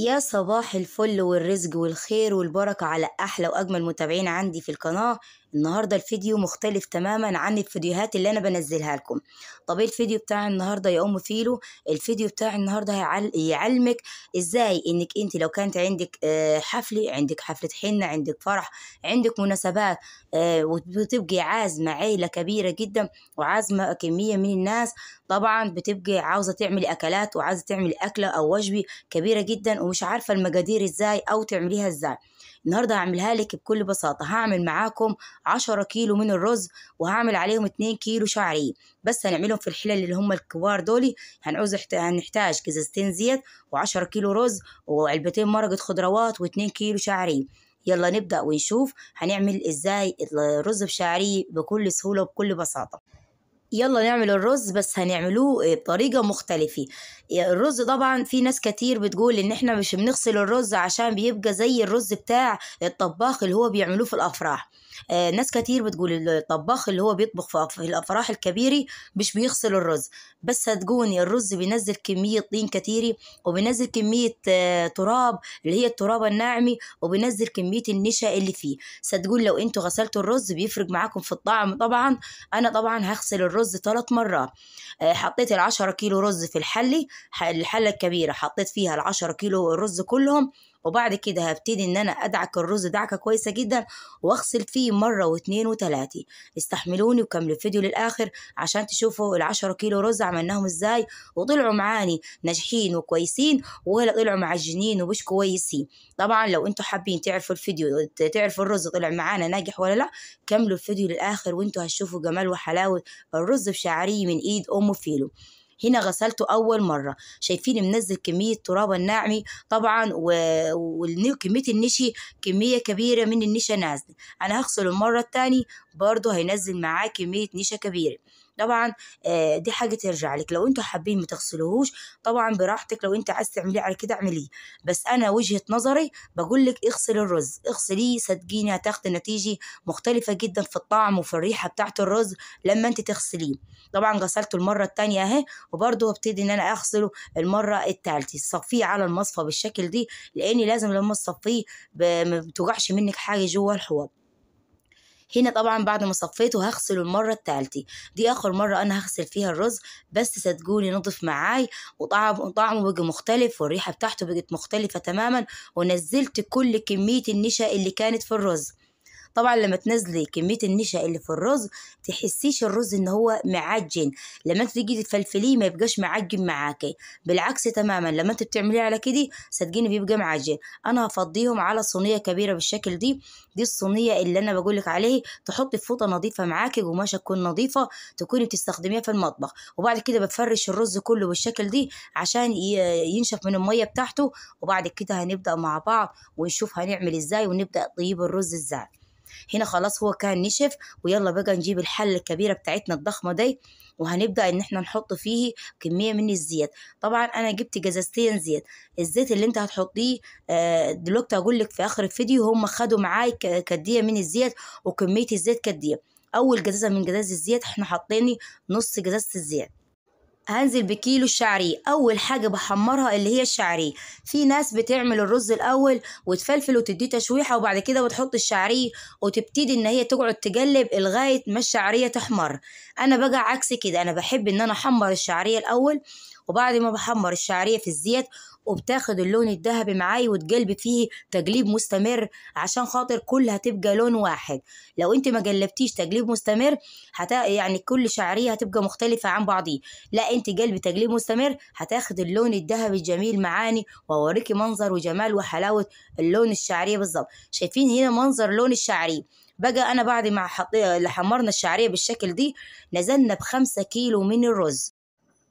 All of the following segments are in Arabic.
يا صباح الفل والرزق والخير والبركة على أحلى وأجمل متابعين عندي في القناة النهاردة الفيديو مختلف تماما عن الفيديوهات اللي أنا بنزلها لكم طب إيه الفيديو بتاع النهاردة يا أم فيلو الفيديو بتاع النهاردة يعلمك إزاي إنك أنت لو كانت عندك آه، حفلة عندك حفلة حنة عندك فرح عندك مناسبات آه، وتبقي عازمة عيلة كبيرة جدا وعازمة كمية من الناس طبعا بتبقي عاوزة تعملي أكلات وعاوزة تعملي أكلة أو وجبة كبيرة جدا ومش عارفة المقادير إزاي أو تعمليها إزاي النهاردة هعملها لك بكل بساطة هعمل معاكم 10 كيلو من الرز وهعمل عليهم 2 كيلو شعري بس هنعملهم في الحلل اللي هم الكبار دول هنعوز هنحتاج كزازتين زيت و10 كيلو رز وعلبتين مرقة خضروات و2 كيلو شعري يلا نبدأ ونشوف هنعمل ازاي الرز بشعري بكل سهولة وبكل بساطة يلا نعمل الرز بس هنعملوه بطريقة مختلفة الرز طبعا في ناس كتير بتقول ان احنا مش بنغسل الرز عشان بيبقى زي الرز بتاع الطباخ اللي هو بيعملوه في الافراح آه، ناس كتير بتقول الطباخ اللي هو بيطبخ في الافراح الكبيرة مش بيغسل الرز بس صدقوني الرز بينزل كمية طين كتيري وبينزل كمية آه، تراب اللي هي التراب الناعمة وبينزل كمية النشا اللي فيه صدقوني لو انتوا غسلتوا الرز بيفرق معاكم في الطعم طبعا انا طبعا هغسل الرز ثلاث مرات حطيت آه، حطيت العشرة كيلو رز في الحلة الحلة الكبيرة حطيت فيها العشرة كيلو الرز كلهم وبعد كده هبتدي ان انا ادعك الرز دعكه كويسه جدا واغسل فيه مره واتنين وتلاته استحملوني وكملوا الفيديو للاخر عشان تشوفوا العشرة كيلو رز عملناهم ازاي وطلعوا معاني ناجحين وكويسين ولا طلعوا معجنين ومش كويسين طبعا لو انتوا حابين تعرفوا الفيديو تعرفوا الرز طلع معانا ناجح ولا لا كملوا الفيديو للاخر وانتوا هتشوفوا جمال وحلاوه الرز بشعريه من ايد ام فيلو هنا غسلته اول مره شايفين منزل كميه تراب الناعمي طبعا وكميه النشي كميه كبيره من النشا نازله انا هغسله المره الثانيه برضه هينزل معاه كميه نشا كبيره طبعا آه، دي حاجه ترجع لك لو انتوا حابين ما تغسلوهوش طبعا براحتك لو انت عايز تعمليه على كده اعمليه بس انا وجهه نظري بقول لك اغسل الرز اغسليه صدقيني هتاخدي نتيجه مختلفه جدا في الطعم وفي الريحه بتاعه الرز لما انت تغسليه طبعا غسلته المره الثانيه اهي وبرده هبتدي ان انا اغسله المره الثالثه صفيه على المصفى بالشكل دي لاني لازم لما تصفيه ما منك حاجه جوه الحوض هنا طبعا بعد ما صفيته هغسله المرة التالتة دي آخر مرة أنا هغسل فيها الرز بس صدقوني نضف معاي وطعمه طعمه بقى مختلف والريحة بتاعته بقت مختلفة تماما ونزلت كل كمية النشا اللي كانت في الرز طبعا لما تنزلي كميه النشا اللي في الرز تحسيش الرز ان هو معجن لما انت تيجي تفلفليه ما يبقاش معجن معاكي بالعكس تماما لما انت بتعمليه على كده صدقيني بيبقى معجن انا هفضيهم على صينيه كبيره بالشكل دي دي الصينيه اللي انا بقولك عليه تحطي فوطه نظيفه معاكي قماشه تكون نظيفه تكوني بتستخدميها في المطبخ وبعد كده بفرش الرز كله بالشكل دي عشان ينشف من الميه بتاعته وبعد كده هنبدا مع بعض ونشوف هنعمل ازاي ونبدا طيب الرز ازاي هنا خلاص هو كان نشف ويلا بقى نجيب الحل الكبيرة بتاعتنا الضخمة دي وهنبدأ ان احنا نحط فيه كمية من الزيت طبعا انا جبت جزازتين زيت الزيت اللي انت هتحطيه آه، دلوقتي هقول لك في اخر الفيديو هم خدوا معاي كدية من الزيت وكمية الزيت كدية اول جزازة من جزاز الزيت احنا حاطين نص جزازة الزيت هنزل بكيلو الشعري اول حاجه بحمرها اللي هي الشعري في ناس بتعمل الرز الاول وتفلفل وتديه تشويحه وبعد كده بتحط الشعري وتبتدي ان هي تقعد تقلب لغايه ما الشعريه تحمر انا بقى عكس كده انا بحب ان انا احمر الشعريه الاول وبعد ما بحمر الشعريه في الزيت وبتاخد اللون الذهبي معاي وتقلبي فيه تقليب مستمر عشان خاطر كلها تبقى لون واحد لو انت ما قلبتيش تقليب مستمر هت... يعني كل شعريه هتبقى مختلفه عن بعضيه لا انت قلبي تقليب مستمر هتاخد اللون الذهبي الجميل معاني واوريكي منظر وجمال وحلاوه اللون الشعريه بالظبط شايفين هنا منظر لون الشعريه بقى انا بعد ما حط... حمرنا الشعريه بالشكل دي نزلنا بخمسة كيلو من الرز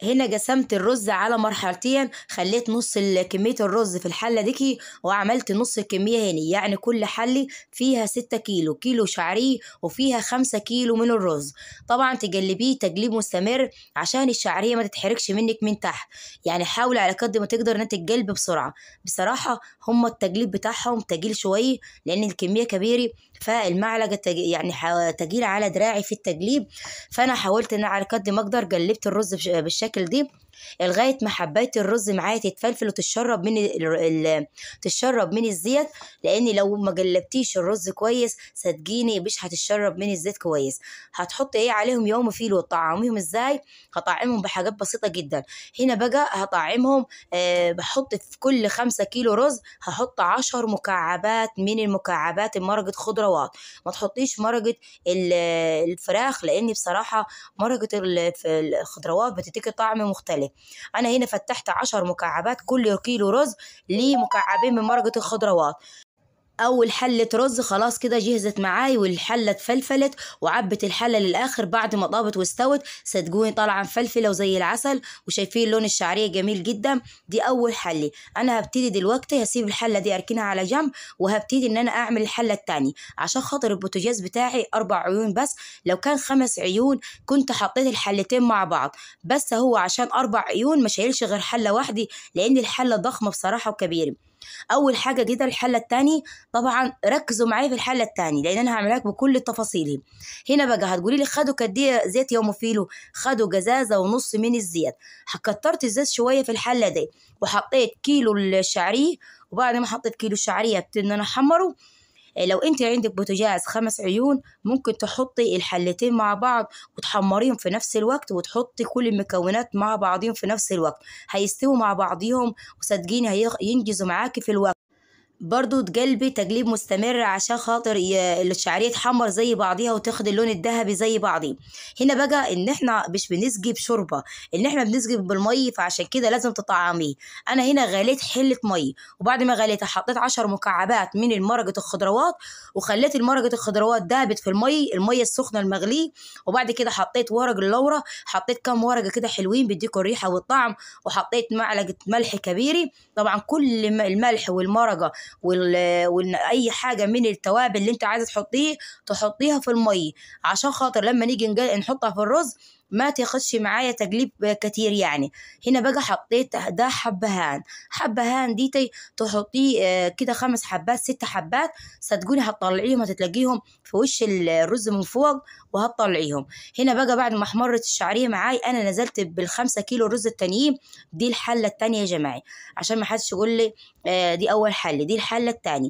هنا قسمت الرز على مرحلتين خليت نص كمية الرز في الحلة ديكي وعملت نص الكمية هنا يعني كل حلة فيها ستة كيلو كيلو شعرية وفيها خمسة كيلو من الرز طبعا تقلبيه تقليب مستمر عشان الشعرية ما تتحركش منك من تحت يعني حاول على قد ما تقدر انك تقلب بسرعة بصراحة هما التقليب بتاعهم تقيل شوية لان الكمية كبيرة فالمعلقه يعني تقيلة على دراعي في التجليب فانا حاولت ان على قد ما اقدر جلبت الرز بالشكل دي لغايه ما حبيت الرز معايا تتفلفل وتتشرب من ال... تتشرب من الزيت لان لو ما جلبتيش الرز كويس صدقيني مش هتتشرب من الزيت كويس هتحط ايه عليهم يوم فيل وتطعميهم ازاي هطعمهم بحاجات بسيطه جدا هنا بقى هطعمهم أه بحط في كل خمسة كيلو رز هحط عشر مكعبات من المكعبات مرقه خضره السعرات ما تحطيش مرقة الفراخ لان بصراحة مرقة الخضروات بتديكي طعم مختلف انا هنا فتحت عشر مكعبات كل كيلو رز ليه مكعبين من مرقة الخضروات اول حله رز خلاص كده جهزت معاي والحله اتفلفلت وعبت الحله للاخر بعد ما طابت واستوت صدقوني طالعه مفلفله وزي العسل وشايفين لون الشعريه جميل جدا دي اول حله انا هبتدي دلوقتي هسيب الحله دي اركنها على جنب وهبتدي ان انا اعمل الحله التانية عشان خاطر البوتاجاز بتاعي اربع عيون بس لو كان خمس عيون كنت حطيت الحلتين مع بعض بس هو عشان اربع عيون مش هيلش غير حله واحده لان الحله ضخمه بصراحه وكبيره اول حاجه كده الحل الثاني طبعا ركزوا معايا في الحل الثاني لان انا هعملها لكم بكل تفاصيله هنا بقى هتقولي لي خدوا قد ايه زيت يوم فيلو خدوا جزازه ونص من الزيت كترت الزيت شويه في الحله دي وحطيت كيلو الشعريه وبعد ما حطيت كيلو الشعريه ابتدينا نحمره لو انت عندك بوتجاز خمس عيون ممكن تحطي الحلتين مع بعض وتحمريهم في نفس الوقت وتحطي كل المكونات مع بعضهم في نفس الوقت هيستووا مع بعضهم وصدقيني هينجزوا معاكي في الوقت برضو تجلبي تجليب مستمر عشان خاطر الشعريه تحمر زي بعضيها وتاخد اللون الذهبي زي بعضيه هنا بقى ان احنا مش بنسجب شوربه ان احنا بنسجب بالمي فعشان كده لازم تطعميه انا هنا غليت حله مي وبعد ما غليتها حطيت 10 مكعبات من المرجة الخضروات وخليت المرجة الخضروات دابت في المي الميه السخنه المغليه وبعد كده حطيت ورق اللورة حطيت كام ورقه كده حلوين بيديكوا الريحه والطعم وحطيت معلقه ملح كبيره طبعا كل الملح والمرقه واي حاجه من التوابل اللي انت عايزه تحطيه تحطيها في الميه عشان خاطر لما نيجي نحطها في الرز ما تاخدش معايا تقليب كتير يعني هنا بقى حطيت ده حبهان حبهان دي تحطيه آه، كده خمس حبات ست حبات صدقوني هتطلعيهم هتتلاقيهم في وش الرز من فوق وهتطلعيهم هنا بقى بعد ما احمرت الشعريه معاي انا نزلت بالخمسة كيلو رز التانيين دي الحله التانية يا جماعه عشان ما حدش يقول لي آه، دي اول حله دي الحله التانية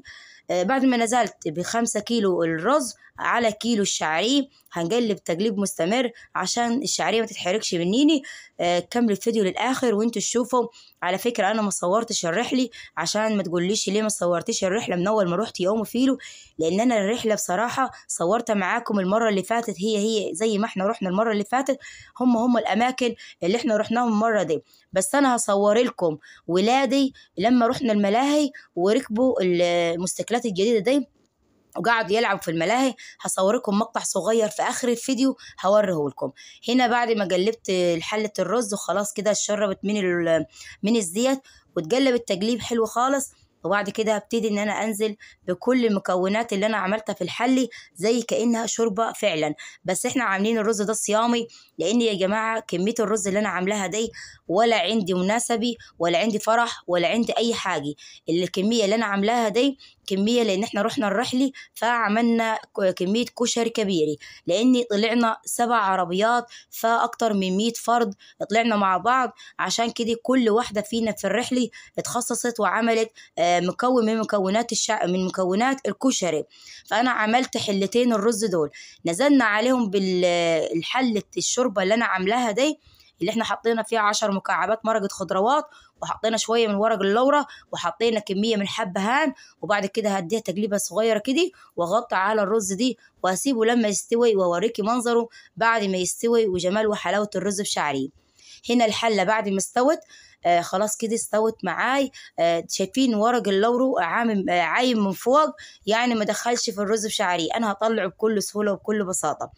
آه، بعد ما نزلت بخمسة كيلو الرز على كيلو الشعريه هنقلب تقليب مستمر عشان الشعريه ما تتحركش منيني آه كملوا الفيديو للاخر وانتوا تشوفوا على فكره انا ما صورتش الرحله عشان ما تقوليش ليه ما صورتيش الرحله من اول ما رحت يوم فيلو لان انا الرحله بصراحه صورتها معاكم المره اللي فاتت هي هي زي ما احنا رحنا المره اللي فاتت هم هم الاماكن اللي احنا رحناهم المره دي بس انا هصور لكم ولادي لما رحنا الملاهي وركبوا المستكلات الجديده دي وقعد يلعب في الملاهي هصوركم مقطع صغير في اخر الفيديو لكم هنا بعد ما قلبت حله الرز وخلاص كده اتشربت من من الزيت واتقلبت التقليب حلو خالص وبعد كده هبتدي ان انا انزل بكل المكونات اللي انا عملتها في الحلي زي كانها شوربه فعلا بس احنا عاملين الرز ده صيامي لان يا جماعه كميه الرز اللي انا عاملاها دي ولا عندي مناسبي ولا عندي فرح ولا عندي اي حاجه الكميه اللي انا عاملاها دي كميه لان احنا رحنا الرحله فعملنا كميه كشري كبيره لان طلعنا سبع عربيات فاكتر من 100 فرد طلعنا مع بعض عشان كده كل واحده فينا في الرحله اتخصصت وعملت آه، مكون من مكونات الشع... من مكونات الكشري فانا عملت حلتين الرز دول نزلنا عليهم بالحله الشوربه اللي انا عاملاها دي اللي احنا حطينا فيها عشر مكعبات مرقة خضروات وحطينا شويه من ورق اللورة وحطينا كميه من حبه هان وبعد كده هديها تقليبه صغيره كده واغطي على الرز دي واسيبه لما يستوي واوريكي منظره بعد ما يستوي وجمال وحلاوه الرز بشعري هنا الحله بعد ما استوت آه خلاص كده استوت معاي آه شايفين ورق اللورو عامم آه عايم من فوق يعني ما دخلش في الرز بشعري انا هطلعه بكل سهوله وبكل بساطه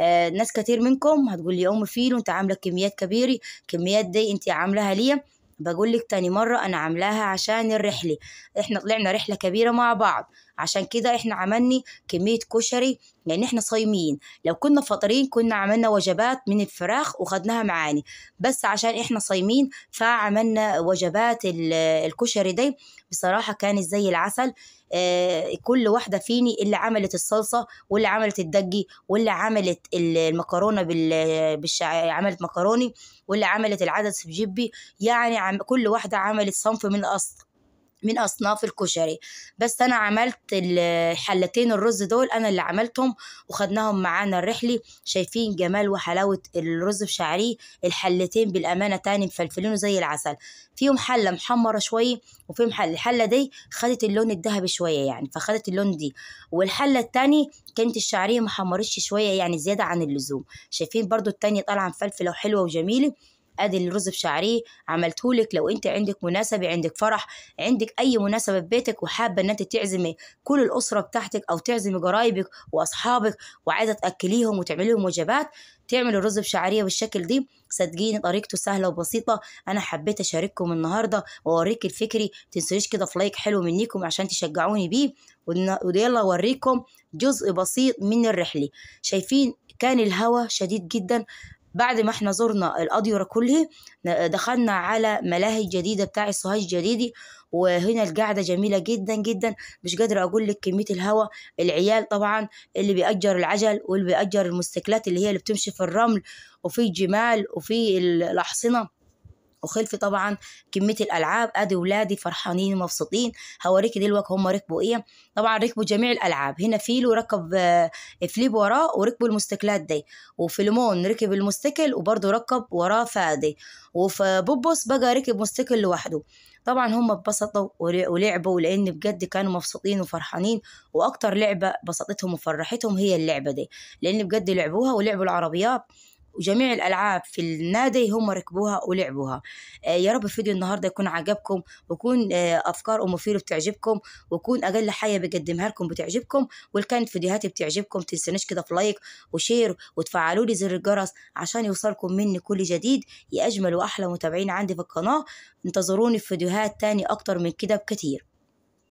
آه ناس كتير منكم هتقول لي يا ام فيلو انت عامله كميات كبيره كميات دي انت عاملاها ليه بقول لك تاني مرة أنا عاملاها عشان الرحلة إحنا طلعنا رحلة كبيرة مع بعض عشان كده احنا عملنا كميه كشري لان يعني احنا صايمين لو كنا فاطرين كنا عملنا وجبات من الفراخ وخدناها معانا بس عشان احنا صايمين فعملنا وجبات الكشري دي بصراحه كانت زي العسل آه، كل واحدة فيني اللي عملت الصلصة واللي عملت الدجي واللي عملت المكرونة بالش... عملت مكروني واللي عملت العدس بجبي يعني عم... كل واحدة عملت صنف من الأصل من اصناف الكشري بس انا عملت الحلتين الرز دول انا اللي عملتهم وخدناهم معانا الرحله شايفين جمال وحلاوه الرز بشعريه الحلتين بالامانه تاني مفلفلينه زي العسل فيهم حله محمره شويه وفيهم حله الحله دي خدت اللون الذهبي شويه يعني فخدت اللون دي والحله التاني كانت الشعريه محمرتش شويه يعني زياده عن اللزوم شايفين برضو التانية طالعه مفلفله وحلوه وجميله ادي الرز بشعريه عملته لك لو انت عندك مناسبه عندك فرح عندك اي مناسبه ببيتك وحابه ان انت تعزمي كل الاسره بتاعتك او تعزمي قرايبك واصحابك وعايزه تاكليهم وتعملي لهم وجبات تعمل الرز بشعريه بالشكل دي صدقيني طريقته سهله وبسيطه انا حبيت اشارككم النهارده واوريك الفكري تنسوش كده في لايك حلو منيكم عشان تشجعوني بيه ويلا اوريكم جزء بسيط من الرحله شايفين كان الهواء شديد جدا بعد ما احنا زرنا الأديرة كلها دخلنا على ملاهي جديدة بتاع الصهاج الجديدي وهنا القاعدة جميلة جدا جدا مش قادرة أقول لك كمية الهواء العيال طبعا اللي بيأجر العجل واللي بيأجر المستكلات اللي هي اللي بتمشي في الرمل وفي الجمال وفي الأحصنة وخلفي طبعا كميه الالعاب ادي ولادي فرحانين ومبسوطين هوريكي دلوقتي هم ركبوا ايه طبعا ركبوا جميع الالعاب هنا فيلو ركب آه، فليب وراه وركبوا المستكلات دي وفيلمون ركب المستكل وبرضه ركب وراه فادي وفبوبوس بقى ركب مستكل لوحده طبعا هم اتبسطوا ولعبوا لان بجد كانوا مبسوطين وفرحانين واكتر لعبه بسطتهم وفرحتهم هي اللعبه دي لان بجد لعبوها ولعبوا العربيات وجميع الألعاب في النادي هم ركبوها ولعبوها آه، يا رب الفيديو النهاردة يكون عجبكم ويكون آه، أفكار أم فيلو بتعجبكم ويكون أقل حاجة بقدمها لكم بتعجبكم وإن فيديوهاتي بتعجبكم تنسونيش كده في لايك وشير وتفعلوا لي زر الجرس عشان يوصلكم مني كل جديد يا أجمل وأحلى متابعين عندي في القناة انتظروني في فيديوهات تاني أكتر من كده بكتير